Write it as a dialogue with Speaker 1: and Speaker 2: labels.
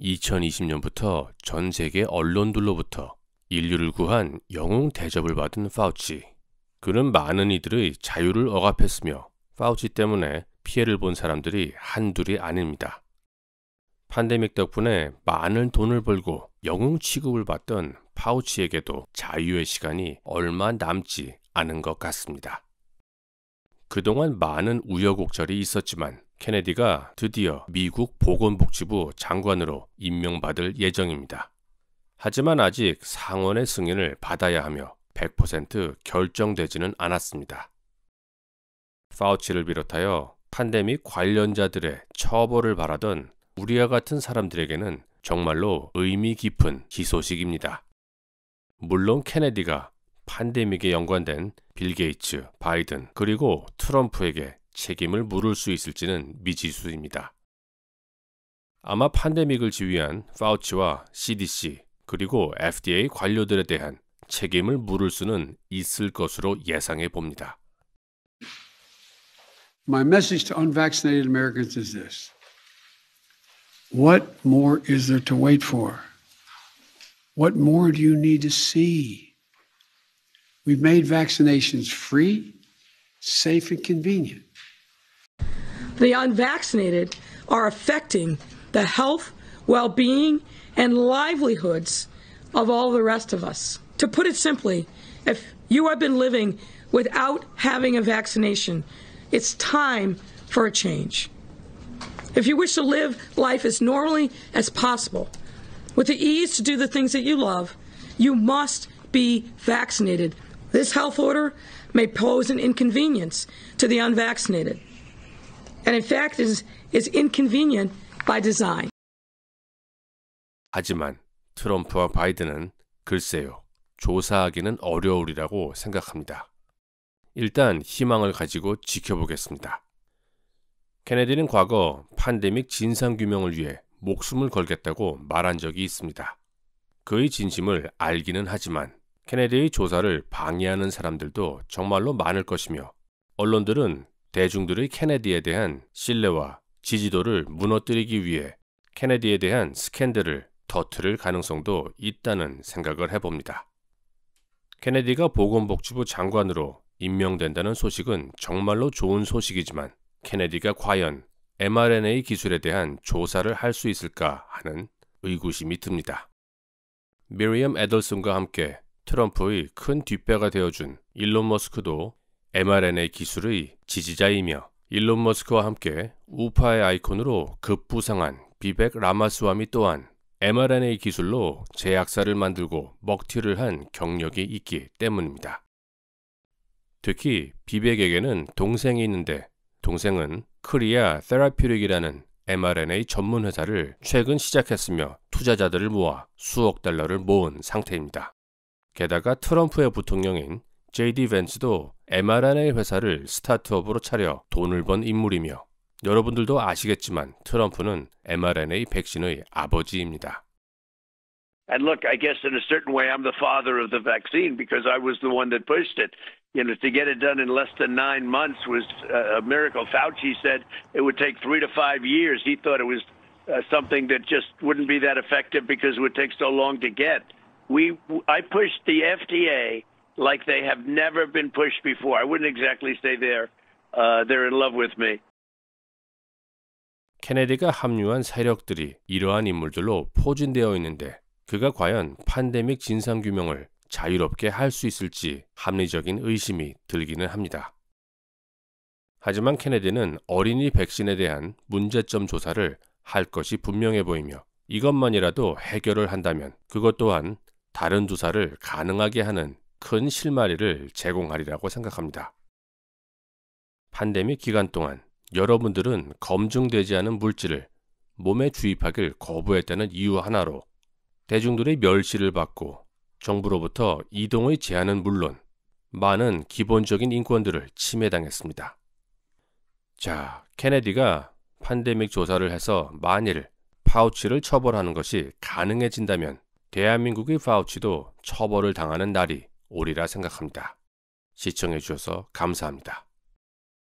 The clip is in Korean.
Speaker 1: 2020년부터 전 세계 언론들로부터 인류를 구한 영웅 대접을 받은 파우치. 그는 많은 이들의 자유를 억압했으며 파우치 때문에 피해를 본 사람들이 한둘이 아닙니다. 팬데믹 덕분에 많은 돈을 벌고 영웅 취급을 받던 파우치에게도 자유의 시간이 얼마 남지 않은 것 같습니다. 그동안 많은 우여곡절이 있었지만 케네디가 드디어 미국 보건복지부 장관으로 임명받을 예정입니다. 하지만 아직 상원의 승인을 받아야 하며 100% 결정되지는 않았습니다. 파우치를 비롯하여 판데믹 관련자들의 처벌을 바라던 우리와 같은 사람들에게는 정말로 의미 깊은 기소식입니다. 물론 케네디가 판데믹에 연관된 빌 게이츠, 바이든, 그리고 트럼프에게 책임을 물을 수 있을지는 미지수입니다. 아마 팬데믹을 지휘한 파우치와 CDC 그리고 FDA 관료들에 대한 책임을 물을 수는 있을 것으로 예상해 봅니다. My message to unvaccinated Americans is this.
Speaker 2: What more is there to wait for? What more do you
Speaker 1: need to see? We've made vaccinations free, safe, and convenient.
Speaker 2: the unvaccinated are affecting the health, well being, and livelihoods of all the rest of us. To put it simply, if you have been living without having a vaccination, it's time for a change. If you wish to live life as normally as possible, with the ease to do the things that you love, you must be vaccinated. This health order may pose an inconvenience to the unvaccinated. and in fact is, is inconvenient by design.
Speaker 1: 하지만 트럼프와 바이든은 글쎄요. 조사하기는 어려우리라고 생각합니다. 일단 희망을 가지고 지켜보겠습니다. 케네디는 과거 팬데믹 진상 규명을 위해 목숨을 걸겠다고 말한 적이 있습니다. 그의 진심을 알기는 하지만 케네디의 조사를 방해하는 사람들도 정말로 많을 것이며 언론들은 대중들의 케네디에 대한 신뢰와 지지도를 무너뜨리기 위해 케네디에 대한 스캔들을 터트릴 가능성도 있다는 생각을 해봅니다. 케네디가 보건복지부 장관으로 임명된다는 소식은 정말로 좋은 소식이지만 케네디가 과연 mRNA 기술에 대한 조사를 할 수 있을까 하는 의구심이 듭니다. 미리엄 애덜슨과 함께 트럼프의 큰 뒷배가 되어준 일론 머스크도 mRNA 기술의 지지자이며 일론 머스크와 함께 우파의 아이콘으로 급부상한 비백 라마스와미 또한 mRNA 기술로 제약사를 만들고 먹튀를 한 경력이 있기 때문입니다. 특히 비백에게는 동생이 있는데 동생은 크리아 세라퓨릭이라는 mRNA 전문 회사를 최근 시작했으며 투자자들을 모아 수억 달러를 모은 상태입니다. 게다가 트럼프의 부통령인 JD 벤츠도 mRNA 회사를 스타트업으로 차려 돈을 번 인물이며 여러분들도 아시겠지만 트럼프는 mRNA 백신의 아버지입니다.
Speaker 2: And look, I guess in a certain way, I'm the father of the vaccine because I was the one that pushed it. You know, to get it done in less than nine months was a miracle. Fauci said it would take three to five years. He thought it was uh, something that just wouldn't be that effective because it would take so long to get. We, I pushed the FDA like they have never been pushed before. I wouldn't exactly say they're uh, they're in love with me.
Speaker 1: 케네디가 합류한 세력들이 이러한 인물들로 포진되어 있는데 그가 과연 팬데믹 진상 규명을 자유롭게 할 수 있을지 합리적인 의심이 들기는 합니다. 하지만 케네디는 어린이 백신에 대한 문제점 조사를 할 것이 분명해 보이며 이것만이라도 해결을 한다면 그것 또한 다른 조사를 가능하게 하는 큰 실마리를 제공하리라고 생각합니다. 판데믹 기간 동안 여러분들은 검증되지 않은 물질을 몸에 주입하길 거부했다는 이유 하나로 대중들의 멸시를 받고 정부로부터 이동의 제한은 물론 많은 기본적인 인권들을 침해당했습니다. 자, 케네디가 판데믹 조사를 해서 만일 파우치를 처벌하는 것이 가능해진다면 대한민국의 파우치도 처벌을 당하는 날이 오리라 생각합니다. 시청해 주셔서 감사합니다.